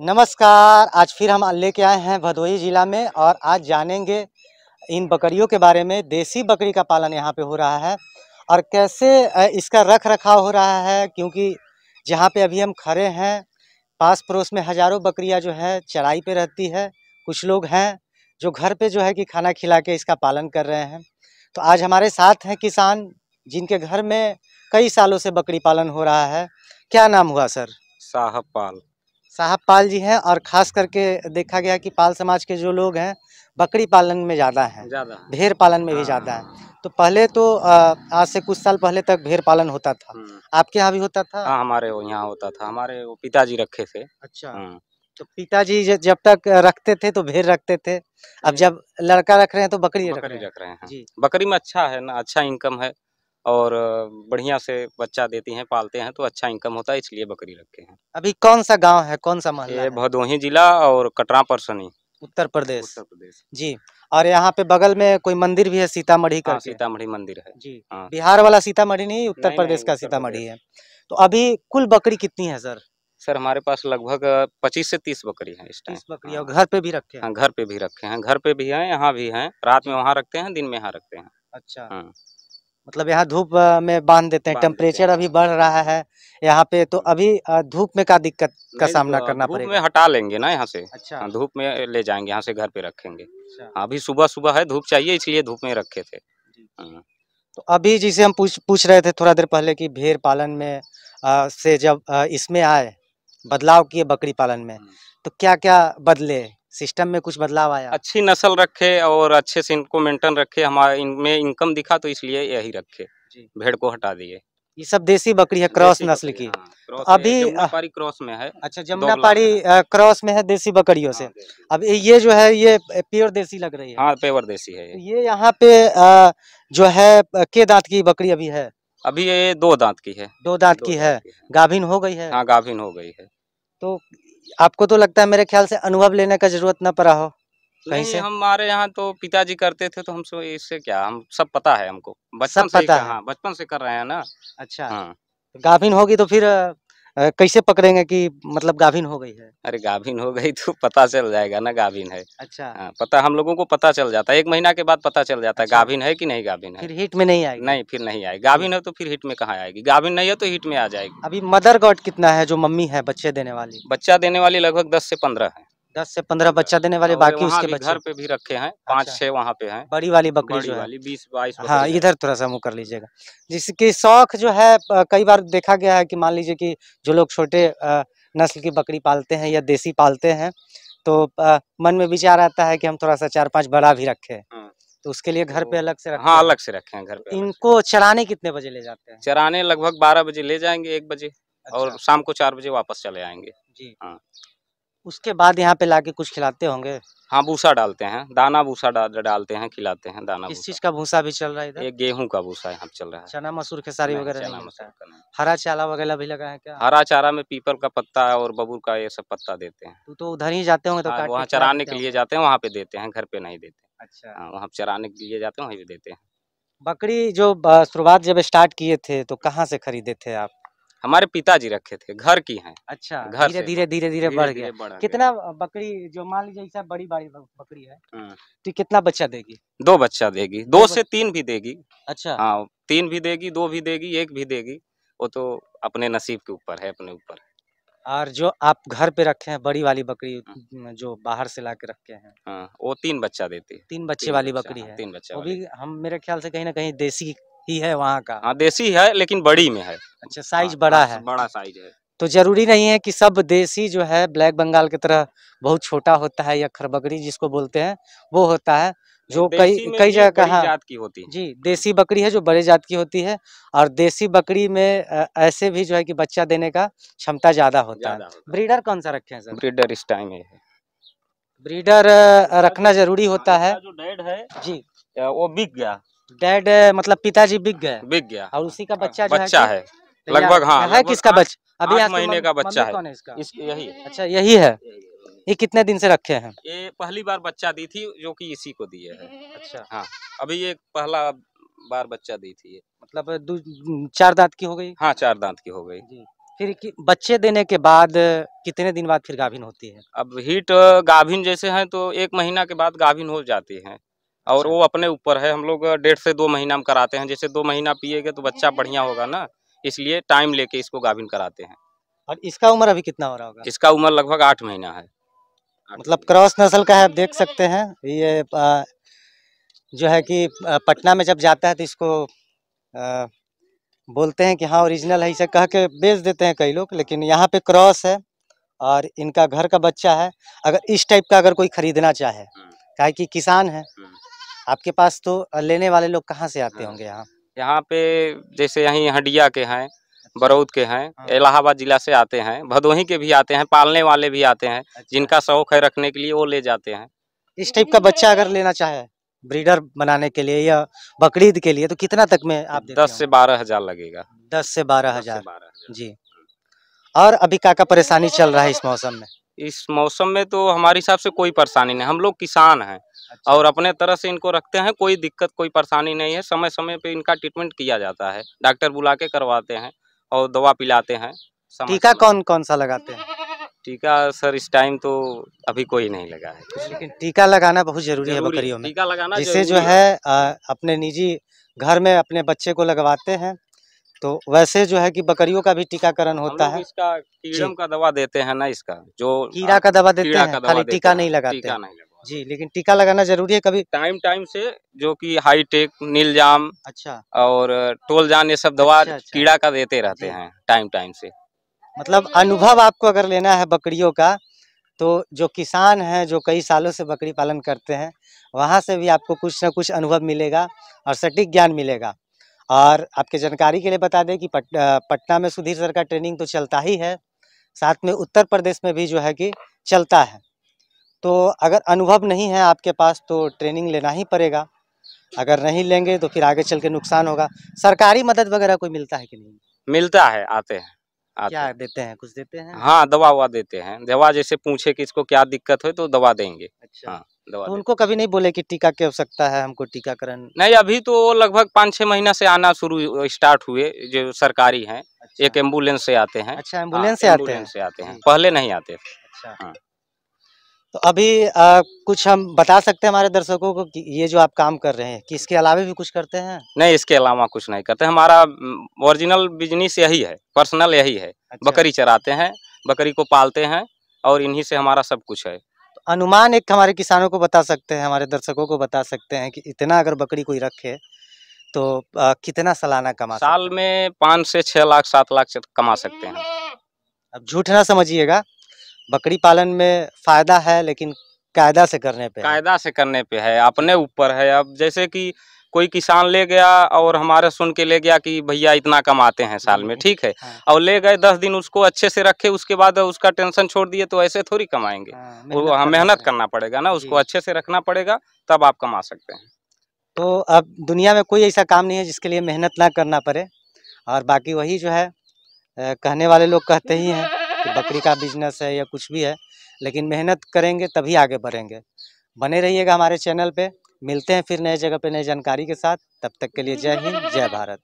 नमस्कार आज फिर हम लेके आए हैं भदोही ज़िला में और आज जानेंगे इन बकरियों के बारे में देसी बकरी का पालन यहाँ पे हो रहा है और कैसे इसका रख रखाव हो रहा है क्योंकि जहाँ पे अभी हम खड़े हैं पास पड़ोस में हज़ारों बकरियाँ जो है चराई पे रहती है कुछ लोग हैं जो घर पे जो है कि खाना खिला के इसका पालन कर रहे हैं तो आज हमारे साथ हैं किसान जिनके घर में कई सालों से बकरी पालन हो रहा है क्या नाम हुआ सर साहब पाल साहब पाल जी हैं और खास करके देखा गया कि पाल समाज के जो लोग हैं बकरी पालन में ज़्यादा हैं भेड़ पालन में भी हाँ। ज़्यादा है तो पहले तो आज से कुछ साल पहले तक भेड़ पालन होता था हम्म। आपके यहाँ भी होता था आ, हाँ, हमारे यहाँ होता था हमारे पिताजी रखे थे अच्छा हम्म। तो पिताजी जब तक रखते थे तो भेड़ रखते थे अब जब लड़का रख रहे हैं तो बकरी, बकरी रख रहे हैं, रख रहे हैं। हाँ। जी बकरी में अच्छा है ना अच्छा इनकम है और बढ़िया से बच्चा देती हैं पालते हैं तो अच्छा इनकम होता है इसलिए बकरी रखे हैं अभी कौन सा गांव है कौन सा मोहल्ला ये भदोही जिला और कटरा परसनी उत्तर प्रदेश उत्तर प्रदेश जी और यहाँ पे बगल में कोई मंदिर भी है सीतामढ़ी हाँ, का सीतामढ़ी मंदिर है जी हाँ। बिहार वाला सीतामढ़ी नहीं उत्तर प्रदेश का सीतामढ़ी है तो अभी कुल बकरी कितनी है सर सर हमारे पास लगभग पच्चीस से तीस बकरी है इस टाइम बकरी और हाँ। हाँ, घर पे भी रखे हैं घर पे भी रखे हैं घर पे भी है यहाँ भी है रात में वहाँ रखते हैं दिन में यहाँ रखते हैं अच्छा मतलब यहाँ धूप में बांध देते हैं टेम्परेचर अभी बढ़ रहा है यहाँ पे तो अभी धूप में का दिक्कत का सामना करना पड़ेगा में हटा लेंगे ना यहाँ से अच्छा हाँ, धूप में ले जाएंगे यहाँ से घर पे रखेंगे अच्छा। हाँ, अभी सुबह सुबह है धूप चाहिए इसलिए धूप में रखे थे हाँ। तो अभी जिसे हम पूछ पूछ रहे थे थोड़ा देर पहले की भेड़ पालन में से जब इसमें आए बदलाव किए बकरी पालन में तो क्या क्या बदले सिस्टम में कुछ बदलाव आया अच्छी नस्ल रखे और अच्छे से इनको मेंटेन रखे हमारे इनमें इनकम दिखा तो इसलिए यही रखे भेड़ को हटा दिए ये सब देसी बकरी है क्रॉस नस्ल की हाँ, अभी जमुनापारी क्रॉस में है अच्छा जमुनापारी क्रॉस में है देसी बकरियों से हाँ, अब ये जो है ये प्योर देसी लग रही है हाँ, प्योर देसी है ये तो यहाँ पे जो है के दांत की बकरी अभी है अभी ये दो दांत की है दो दांत की है गाभिन हो गई है हाँ गाभिन हो गई है तो आपको तो लगता है मेरे ख्याल से अनुभव लेने का जरूरत ना पड़ा हो कहीं से हमारे यहाँ तो पिताजी करते थे तो हमसे इससे क्या हम सब पता है हमको बचपन से पता है हाँ बचपन से कर रहे हैं ना अच्छा हाँ। तो गाभिन होगी तो फिर कैसे पकड़ेंगे कि मतलब गाभिन हो गई है अरे गाभिन हो गई तो पता चल जाएगा ना गाभिन है अच्छा आ, हाँ, पता हम लोगों को पता चल जाता है एक महीना के बाद पता चल जाता है अच्छा। गाभिन है कि नहीं गाभिन है फिर हिट में नहीं आएगी नहीं फिर नहीं आएगी गाभिन है तो फिर हिट में कहाँ आएगी गाभिन नहीं है तो हिट में आ जाएगी अभी मदर गॉड कितना है जो मम्मी है बच्चे देने वाली बच्चा देने वाली लगभग दस से पंद्रह है दस से पंद्रह बच्चा देने वाले तो बाकी उसके बच्चे घर पे भी रखे हैं अच्छा। पाँच छह वहाँ पे हैं बड़ी वाली बकरी बड़ी जो वाली बीस बाईस हाँ इधर थोड़ा सा मुँह कर लीजिएगा जिसके शौक जो है कई बार देखा गया है कि मान लीजिए कि जो लोग छोटे नस्ल की बकरी पालते हैं या देसी पालते हैं तो मन में विचार आता है कि हम थोड़ा सा चार पाँच बड़ा भी रखे हाँ। तो उसके लिए घर पे तो अलग से रखें हाँ अलग से रखे हैं घर पे इनको चराने कितने बजे ले जाते हैं चराने लगभग बारह बजे ले जाएंगे एक बजे और अच्छा। शाम को चार बजे वापस चले आएंगे जी हाँ उसके बाद यहाँ पे लाके कुछ खिलाते होंगे हाँ भूसा डालते हैं दाना भूसा डाल, डालते हैं खिलाते हैं दाना किस चीज का भूसा भी चल रहा है इधर गेहूं का भूसा यहाँ चल रहा है चना मसूर के सारी वगैरह हरा चारा वगैरह भी लगा है क्या हरा चारा में पीपल का पत्ता और बबूर का ये सब पत्ता देते हैं तो उधर ही जाते होंगे तो हाँ, वहाँ चराने के लिए जाते हैं वहाँ पे देते हैं घर पे नहीं देते अच्छा हाँ, वहाँ चराने के लिए जाते हैं वहीं पे देते हैं बकरी जो शुरुआत जब स्टार्ट किए थे तो कहाँ से खरीदे थे आप हमारे पिताजी रखे थे घर की हैं अच्छा घर धीरे धीरे धीरे धीरे बढ़ गया कितना बकरी जो मान लीजिए बड़ी बड़ी बकरी है हम्म। तो कितना बच्चा देगी दो बच्चा देगी दो, दो से तीन भी देगी अच्छा हाँ तीन भी देगी दो भी देगी एक भी देगी वो तो अपने नसीब के ऊपर है अपने ऊपर और जो आप घर पे रखे हैं बड़ी वाली बकरी हाँ। जो बाहर से ला के रखे हैं हाँ, वो तीन बच्चा देती है तीन बच्चे तीन वाली बच्चा, बकरी हाँ, है तीन बच्चा वो भी हम मेरे ख्याल से कहीं ना कहीं देसी ही है वहाँ का हाँ देसी है लेकिन बड़ी में है अच्छा साइज हाँ, बड़ा हाँ, है हाँ, बड़ा साइज है तो जरूरी नहीं है कि सब देसी जो है ब्लैक बंगाल की तरह बहुत छोटा होता है या खरबकड़ी जिसको बोलते हैं वो होता है जो कई कई जगह का जात की होती है जी देसी बकरी है जो बड़े जात की होती है और देसी बकरी में ऐसे भी जो है कि बच्चा देने का क्षमता ज्यादा होता है ब्रीडर कौन सा रखे हैं सर ब्रीडर इस टाइम है ब्रीडर रखना जरूरी होता है जो डेड है जी वो बिक गया डैड uh, मतलब पिताजी बिक गए बिक गया और उसी का बच्चा बच्चा तो हाँ, है लगभग हाँ है किसका बच्चा अभी आठ महीने का बच्चा है यही अच्छा यही है ये कितने दिन से रखे हैं ये पहली बार बच्चा दी थी जो कि इसी को दिए है अच्छा हाँ अभी ये पहला बार बच्चा दी थी मतलब चार दांत की हो गई हाँ चार दांत की हो गई फिर बच्चे देने के बाद कितने दिन बाद फिर गाभिन होती है अब हीट uh, गाभिन जैसे हैं तो एक महीना के बाद गाभिन हो जाती है और वो अपने ऊपर है हम लोग डेढ़ से दो महीना में कराते हैं जैसे दो महीना पिएगा तो बच्चा बढ़िया होगा ना इसलिए टाइम लेके इसको गाभिन कराते हैं और इसका उम्र अभी कितना हो रहा होगा इसका उम्र लगभग आठ महीना है मतलब क्रॉस नस्ल का है आप देख सकते हैं ये जो है कि पटना में जब जाता है तो इसको बोलते हैं कि हाँ ओरिजिनल है इसे कह के बेच देते हैं कई लोग लेकिन यहाँ पे क्रॉस है और इनका घर का बच्चा है अगर इस टाइप का अगर कोई खरीदना चाहे हम्म। कहे कि किसान है हम्म। आपके पास तो लेने वाले लोग कहाँ से आते हाँ। होंगे यहाँ यहाँ पे जैसे यहीं हंडिया के हैं अच्छा। बरौद के हैं हाँ। इलाहाबाद जिला से आते हैं भदोही के भी आते हैं पालने वाले भी आते हैं अच्छा। जिनका शौक है रखने के लिए वो ले जाते हैं इस टाइप का बच्चा अगर लेना चाहे ब्रीडर बनाने के लिए या बकरीद के लिए तो कितना तक में आप दस से बारह हजार लगेगा दस से बारह हजार जी और अभी का परेशानी चल रहा है इस मौसम में इस मौसम में तो हमारे हिसाब से कोई परेशानी नहीं हम लोग किसान हैं अच्छा। और अपने तरह से इनको रखते हैं कोई दिक्कत कोई परेशानी नहीं है समय समय पे इनका ट्रीटमेंट किया जाता है डॉक्टर बुला के करवाते हैं और दवा पिलाते हैं टीका कौन कौन सा लगाते हैं टीका सर इस टाइम तो अभी कोई नहीं लगा है लेकिन टीका लगाना बहुत जरूरी, जरूरी है बकरियों में टीका लगाना जिससे जो है अपने निजी घर में अपने बच्चे को लगवाते हैं तो वैसे जो है कि बकरियों का भी टीकाकरण होता है इसका कीड़म का दवा देते हैं ना इसका जो कीड़ा का दवा देते हैं खाली टीका नहीं लगाते जी लेकिन टीका लगाना जरूरी है कभी टाइम टाइम से जो कि हाई टेक नील जाम अच्छा और टोल जान ये सब दवा अच्छा, अच्छा। कीड़ा का देते रहते हैं टाइम टाइम से मतलब अनुभव आपको अगर लेना है बकरियों का तो जो किसान हैं जो कई सालों से बकरी पालन करते हैं वहाँ से भी आपको कुछ ना कुछ अनुभव मिलेगा और सटीक ज्ञान मिलेगा और आपके जानकारी के लिए बता दें कि पट, पटना में सुधीर सर का ट्रेनिंग तो चलता ही है साथ में उत्तर प्रदेश में भी जो है कि चलता है तो अगर अनुभव नहीं है आपके पास तो ट्रेनिंग लेना ही पड़ेगा अगर नहीं लेंगे तो फिर आगे चल के नुकसान होगा सरकारी मदद वगैरह कोई मिलता है कि नहीं मिलता है आते हैं आते क्या देते हैं कुछ देते हैं हाँ दवा ववा देते हैं दवा जैसे पूछे कि इसको क्या दिक्कत हो तो दवा देंगे अच्छा हाँ। दवा तो उनको कभी नहीं बोले कि टीका की आवश्यकता है हमको टीकाकरण नहीं अभी तो लगभग पाँच छह महीना से आना शुरू स्टार्ट हुए जो सरकारी हैं अच्छा। एक एम्बुलेंस से आते हैं अच्छा हाँ, एम्बुलेंस से आते हैं से आते हैं पहले नहीं आते थे अच्छा हाँ। तो अभी आ, कुछ हम बता सकते हैं हमारे दर्शकों को कि ये जो आप काम कर रहे हैं कि इसके अलावा भी कुछ करते हैं नहीं इसके अलावा कुछ नहीं करते हमारा ओरिजिनल बिजनेस यही है पर्सनल यही है अच्छा। बकरी चराते हैं बकरी को पालते हैं और इन्हीं से हमारा सब कुछ है अनुमान एक हमारे किसानों को बता सकते हैं हमारे दर्शकों को बता सकते हैं कि इतना अगर बकरी कोई रखे तो आ, कितना सालाना कमा साल में पाँच से छः लाख सात लाख से कमा सकते हैं अब झूठ ना समझिएगा बकरी पालन में फ़ायदा है लेकिन कायदा से करने पे कायदा से करने पे है अपने ऊपर है अब जैसे कि कोई किसान ले गया और हमारा सुन के ले गया कि भैया इतना कमाते हैं साल में ठीक है हाँ। और ले गए दस दिन उसको अच्छे से रखे उसके बाद उसका टेंशन छोड़ दिए तो ऐसे थोड़ी कमाएंगे हाँ, वो मेहनत हाँ, करना पड़ेगा ना उसको अच्छे से रखना पड़ेगा तब आप कमा सकते हैं तो अब दुनिया में कोई ऐसा काम नहीं है जिसके लिए मेहनत ना करना पड़े और बाकी वही जो है कहने वाले लोग कहते ही हैं कि बकरी का बिजनेस है या कुछ भी है लेकिन मेहनत करेंगे तभी आगे बढ़ेंगे बने रहिएगा हमारे चैनल पे मिलते हैं फिर नए जगह पे नए जानकारी के साथ तब तक के लिए जय हिंद जय भारत